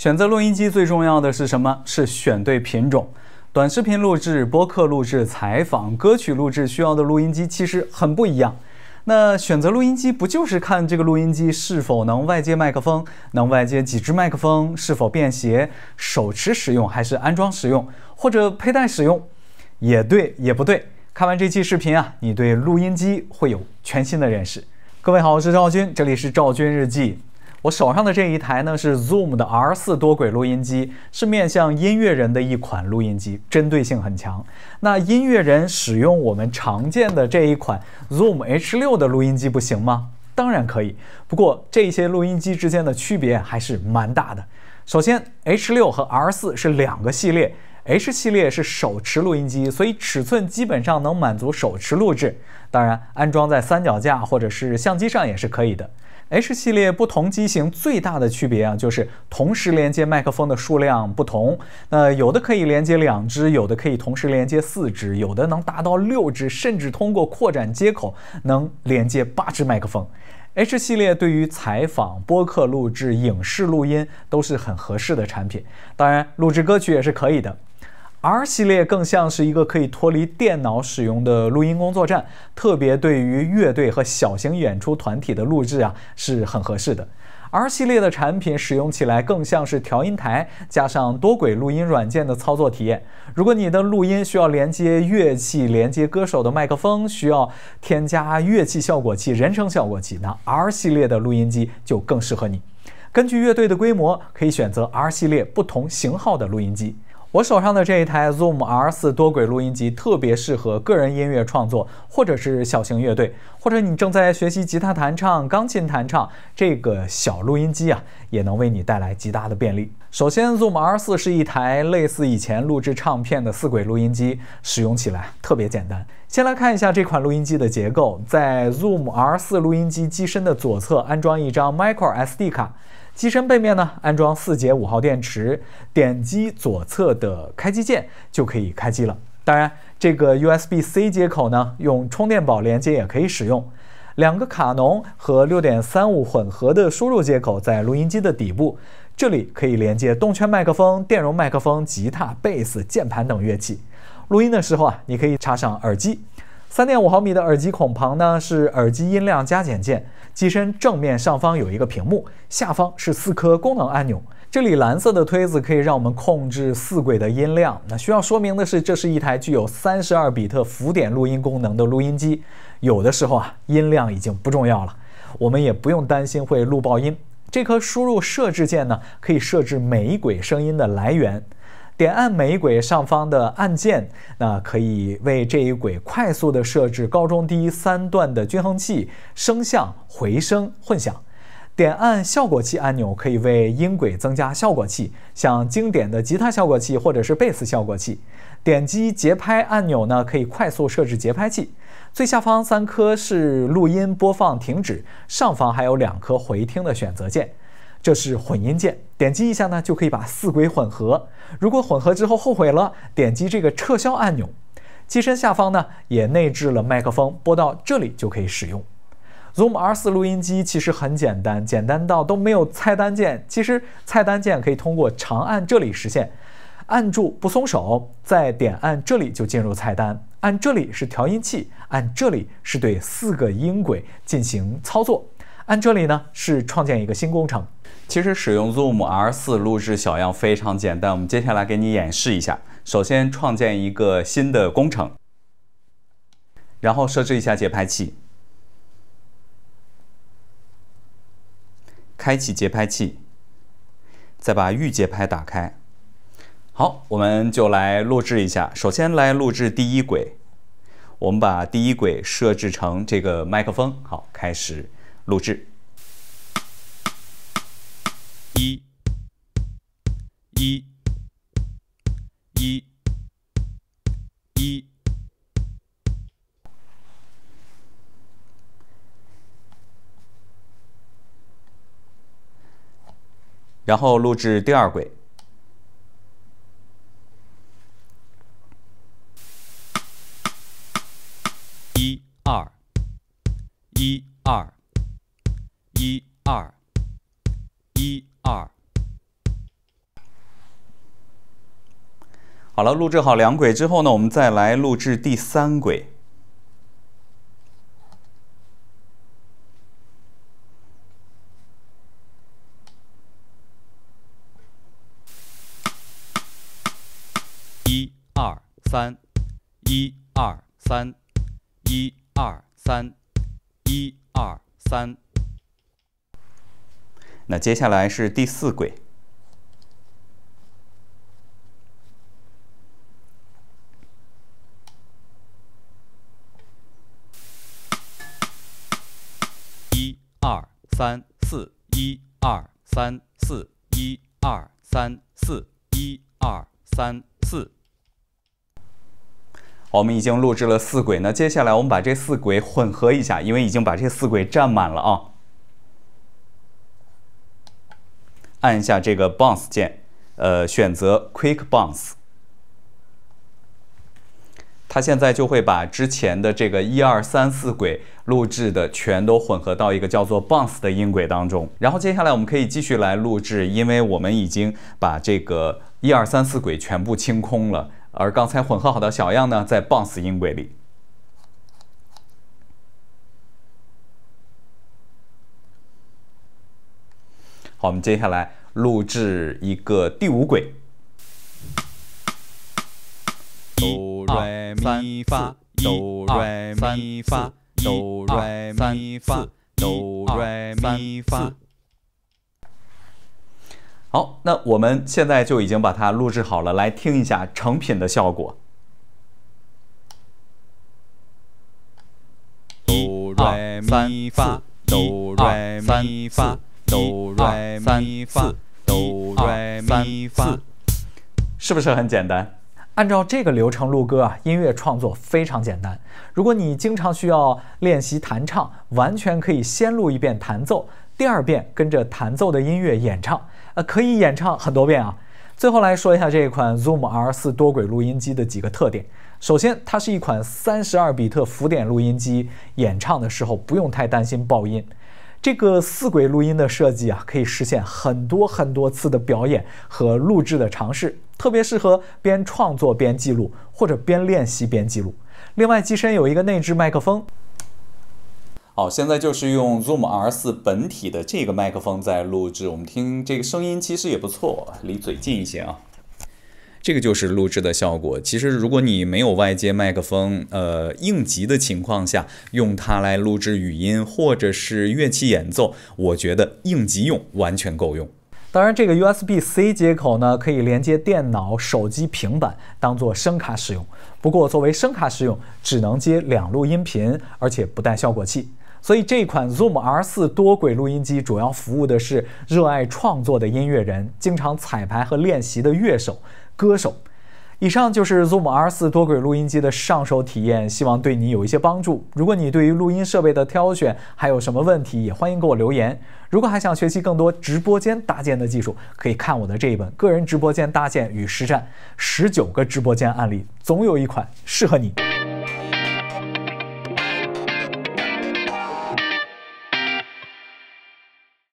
选择录音机最重要的是什么？是选对品种。短视频录制、播客录制、采访、歌曲录制需要的录音机其实很不一样。那选择录音机不就是看这个录音机是否能外接麦克风，能外接几支麦克风，是否便携，手持使用还是安装使用，或者佩戴使用？也对，也不对。看完这期视频啊，你对录音机会有全新的认识。各位好，我是赵军，这里是赵军日记。我手上的这一台呢是 Zoom 的 R4 多轨录音机，是面向音乐人的一款录音机，针对性很强。那音乐人使用我们常见的这一款 Zoom H6 的录音机不行吗？当然可以。不过这些录音机之间的区别还是蛮大的。首先，H6 和 R4 是两个系列，H 系列是手持录音机，所以尺寸基本上能满足手持录制，当然安装在三脚架或者是相机上也是可以的。H 系列不同机型最大的区别啊，就是同时连接麦克风的数量不同。那有的可以连接两只，有的可以同时连接四只，有的能达到六只，甚至通过扩展接口能连接八只麦克风。H 系列对于采访、播客录制、影视录音都是很合适的产品，当然录制歌曲也是可以的。R 系列更像是一个可以脱离电脑使用的录音工作站，特别对于乐队和小型演出团体的录制啊是很合适的。R 系列的产品使用起来更像是调音台加上多轨录音软件的操作体验。如果你的录音需要连接乐器、连接歌手的麦克风，需要添加乐器效果器、人声效果器，那 R 系列的录音机就更适合你。根据乐队的规模，可以选择 R 系列不同型号的录音机。我手上的这一台 Zoom R4 多轨录音机特别适合个人音乐创作，或者是小型乐队，或者你正在学习吉他弹唱、钢琴弹唱，这个小录音机啊，也能为你带来极大的便利。首先，Zoom R4 是一台类似以前录制唱片的四轨录音机，使用起来特别简单。先来看一下这款录音机的结构，在 Zoom R4 录音机机身的左侧安装一张 Micro SD 卡。机身背面呢，安装四节五号电池，点击左侧的开机键就可以开机了。当然，这个 USB C 接口呢，用充电宝连接也可以使用。两个卡农和六点三五混合的输入接口在录音机的底部，这里可以连接动圈麦克风、电容麦克风、吉他、贝斯、键盘等乐器。录音的时候啊，你可以插上耳机。三点五毫米的耳机孔旁呢是耳机音量加减键，机身正面上方有一个屏幕，下方是四颗功能按钮。这里蓝色的推子可以让我们控制四轨的音量。那需要说明的是，这是一台具有三十二比特浮点录音功能的录音机。有的时候啊，音量已经不重要了，我们也不用担心会录爆音。这颗输入设置键呢，可以设置每一轨声音的来源。点按每一轨上方的按键，那可以为这一轨快速的设置高中低三段的均衡器、声像、回声、混响。点按效果器按钮可以为音轨增加效果器，像经典的吉他效果器或者是贝斯效果器。点击节拍按钮呢，可以快速设置节拍器。最下方三颗是录音、播放、停止，上方还有两颗回听的选择键。这是混音键，点击一下呢，就可以把四轨混合。如果混合之后后悔了，点击这个撤销按钮。机身下方呢，也内置了麦克风，播到这里就可以使用。Zoom R4 录音机其实很简单，简单到都没有菜单键。其实菜单键可以通过长按这里实现，按住不松手，再点按这里就进入菜单。按这里是调音器，按这里是对四个音轨进行操作，按这里呢是创建一个新工程。其实使用 Zoom R4 录制小样非常简单，我们接下来给你演示一下。首先创建一个新的工程，然后设置一下节拍器，开启节拍器，再把预节拍打开。好，我们就来录制一下。首先来录制第一轨，我们把第一轨设置成这个麦克风。好，开始录制。一，一，一，一。然后录制第二轨。一，二，一，二，一，二，一。二，好了，录制好两轨之后呢，我们再来录制第三轨。一二三，一二三，一二三，一二三。那接下来是第四轨，一二三四，一二三四，一二三四，一二三四。我们已经录制了四轨，那接下来我们把这四轨混合一下，因为已经把这四轨占满了啊。按下这个 bounce 键，呃，选择 quick bounce，它现在就会把之前的这个一二三四轨录制的全都混合到一个叫做 bounce 的音轨当中。然后接下来我们可以继续来录制，因为我们已经把这个一二三四轨全部清空了，而刚才混合好的小样呢，在 bounce 音轨里。好，我们接下来录制一个第五轨。一、二、三、四。哆来咪发，哆来咪发，哆来咪发。好，那我们现在就已经把它录制好了，来听一下成品的效果。哆二、咪发哆二、咪发。哆来咪发，哆来咪发，是不是很简单？按照这个流程录歌啊，音乐创作非常简单。如果你经常需要练习弹唱，完全可以先录一遍弹奏，第二遍跟着弹奏的音乐演唱，呃，可以演唱很多遍啊。最后来说一下这款 Zoom R4 多轨录音机的几个特点。首先，它是一款三十二比特浮点录音机，演唱的时候不用太担心爆音。这个四轨录音的设计啊，可以实现很多很多次的表演和录制的尝试，特别适合边创作边记录或者边练习边记录。另外，机身有一个内置麦克风。好，现在就是用 Zoom R4 本体的这个麦克风在录制，我们听这个声音其实也不错，离嘴近一些啊。这个就是录制的效果。其实，如果你没有外接麦克风，呃，应急的情况下用它来录制语音或者是乐器演奏，我觉得应急用完全够用。当然，这个 USB C 接口呢，可以连接电脑、手机、平板，当做声卡使用。不过，作为声卡使用，只能接两路音频，而且不带效果器。所以这款 Zoom R4 多轨录音机主要服务的是热爱创作的音乐人，经常彩排和练习的乐手、歌手。以上就是 Zoom R4 多轨录音机的上手体验，希望对你有一些帮助。如果你对于录音设备的挑选还有什么问题，也欢迎给我留言。如果还想学习更多直播间搭建的技术，可以看我的这一本《个人直播间搭建与实战》，十九个直播间案例，总有一款适合你。